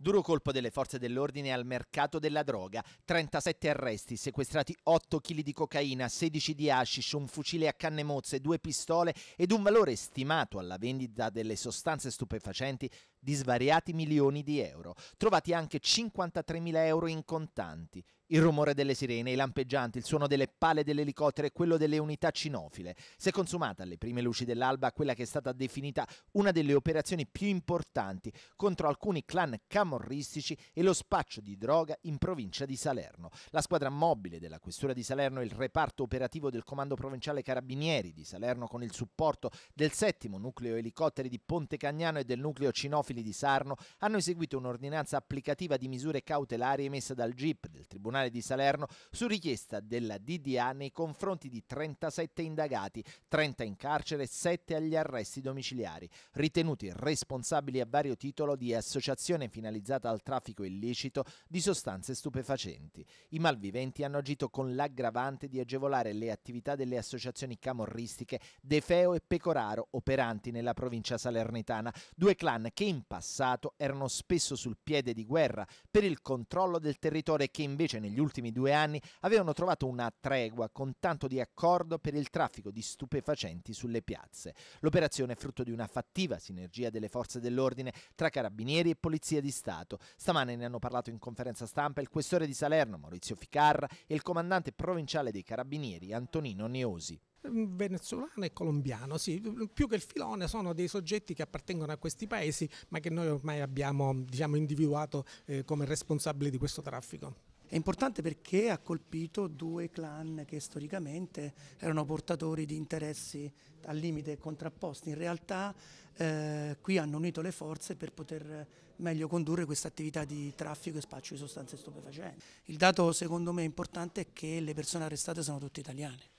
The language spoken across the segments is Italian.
Duro colpo delle forze dell'ordine al mercato della droga. 37 arresti, sequestrati 8 kg di cocaina, 16 di hashish, un fucile a canne mozze, due pistole ed un valore stimato alla vendita delle sostanze stupefacenti di svariati milioni di euro. Trovati anche 53.000 euro in contanti. Il rumore delle sirene, i lampeggianti, il suono delle pale dell'elicottero e quello delle unità cinofile. Si è consumata alle prime luci dell'alba quella che è stata definita una delle operazioni più importanti contro alcuni clan camorristici e lo spaccio di droga in provincia di Salerno. La squadra mobile della Questura di Salerno e il reparto operativo del Comando Provinciale Carabinieri di Salerno con il supporto del settimo nucleo elicotteri di Ponte Cagnano e del nucleo cinofili di Sarno hanno eseguito un'ordinanza applicativa di misure cautelari emessa dal GIP del Tribunale Costituzionale di Salerno su richiesta della DDA nei confronti di 37 indagati, 30 in carcere e 7 agli arresti domiciliari, ritenuti responsabili a vario titolo di associazione finalizzata al traffico illecito di sostanze stupefacenti. I malviventi hanno agito con l'aggravante di agevolare le attività delle associazioni camorristiche De Feo e Pecoraro operanti nella provincia salernitana, due clan che in passato erano spesso sul piede di guerra per il controllo del territorio e che invece nei negli ultimi due anni avevano trovato una tregua con tanto di accordo per il traffico di stupefacenti sulle piazze. L'operazione è frutto di una fattiva sinergia delle forze dell'ordine tra carabinieri e polizia di Stato. Stamane ne hanno parlato in conferenza stampa il questore di Salerno Maurizio Ficarra e il comandante provinciale dei carabinieri Antonino Neosi mm, venezuelano e colombiano, sì, più che il filone sono dei soggetti che appartengono a questi paesi ma che noi ormai abbiamo diciamo, individuato eh, come responsabili di questo traffico. È importante perché ha colpito due clan che storicamente erano portatori di interessi al limite contrapposti. In realtà eh, qui hanno unito le forze per poter eh, meglio condurre questa attività di traffico e spaccio di sostanze stupefacenti. Il dato secondo me importante è che le persone arrestate sono tutte italiane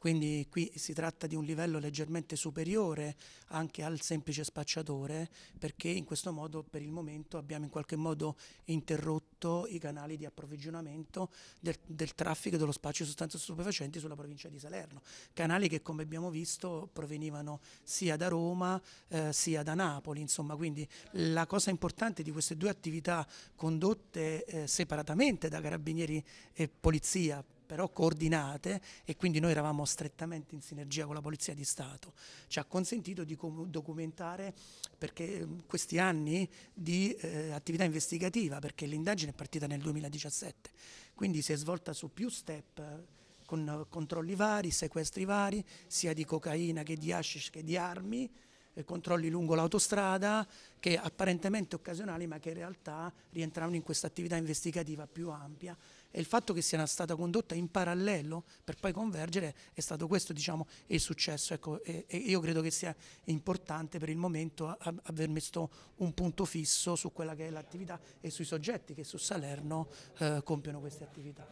quindi qui si tratta di un livello leggermente superiore anche al semplice spacciatore perché in questo modo per il momento abbiamo in qualche modo interrotto tutto i canali di approvvigionamento del, del traffico dello spazio di sostanze stupefacenti sulla provincia di Salerno, canali che come abbiamo visto provenivano sia da Roma eh, sia da Napoli, insomma quindi la cosa importante di queste due attività condotte eh, separatamente da carabinieri e polizia però coordinate e quindi noi eravamo strettamente in sinergia con la Polizia di Stato, ci ha consentito di documentare perché eh, questi anni di eh, attività investigativa, perché l'indagine è partita nel 2017, quindi si è svolta su più step eh, con eh, controlli vari, sequestri vari, sia di cocaina che di hashish che di armi, eh, controlli lungo l'autostrada che apparentemente occasionali ma che in realtà rientravano in questa attività investigativa più ampia e il fatto che sia stata condotta in parallelo per poi convergere è stato questo diciamo, il successo ecco, e, e io credo che sia importante per il momento a, a aver messo un punto fisso su quella che è l'attività e sui soggetti che su Salerno eh, compiono queste attività.